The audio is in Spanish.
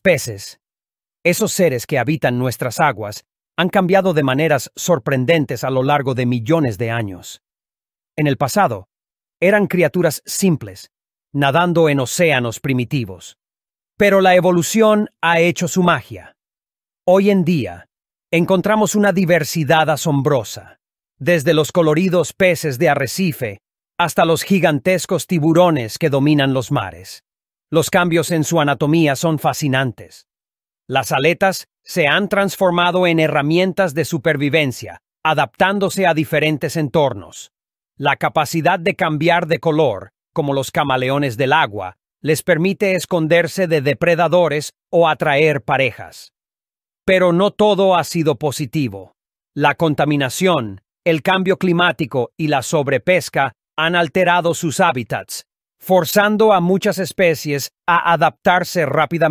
peces, esos seres que habitan nuestras aguas, han cambiado de maneras sorprendentes a lo largo de millones de años. En el pasado, eran criaturas simples, nadando en océanos primitivos. Pero la evolución ha hecho su magia. Hoy en día, encontramos una diversidad asombrosa, desde los coloridos peces de arrecife hasta los gigantescos tiburones que dominan los mares. Los cambios en su anatomía son fascinantes. Las aletas se han transformado en herramientas de supervivencia, adaptándose a diferentes entornos. La capacidad de cambiar de color, como los camaleones del agua, les permite esconderse de depredadores o atraer parejas. Pero no todo ha sido positivo. La contaminación, el cambio climático y la sobrepesca han alterado sus hábitats, forzando a muchas especies a adaptarse rápidamente.